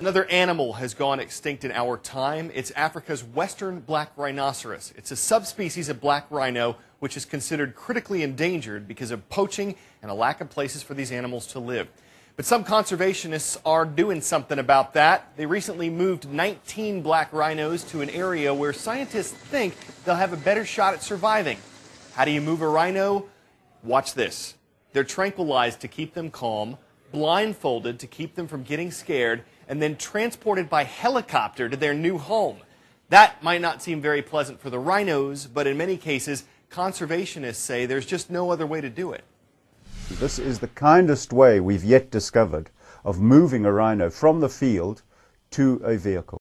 Another animal has gone extinct in our time. It's Africa's western black rhinoceros. It's a subspecies of black rhino, which is considered critically endangered because of poaching and a lack of places for these animals to live. But some conservationists are doing something about that. They recently moved 19 black rhinos to an area where scientists think they'll have a better shot at surviving. How do you move a rhino? Watch this. They're tranquilized to keep them calm blindfolded to keep them from getting scared, and then transported by helicopter to their new home. That might not seem very pleasant for the rhinos, but in many cases, conservationists say there's just no other way to do it. This is the kindest way we've yet discovered of moving a rhino from the field to a vehicle.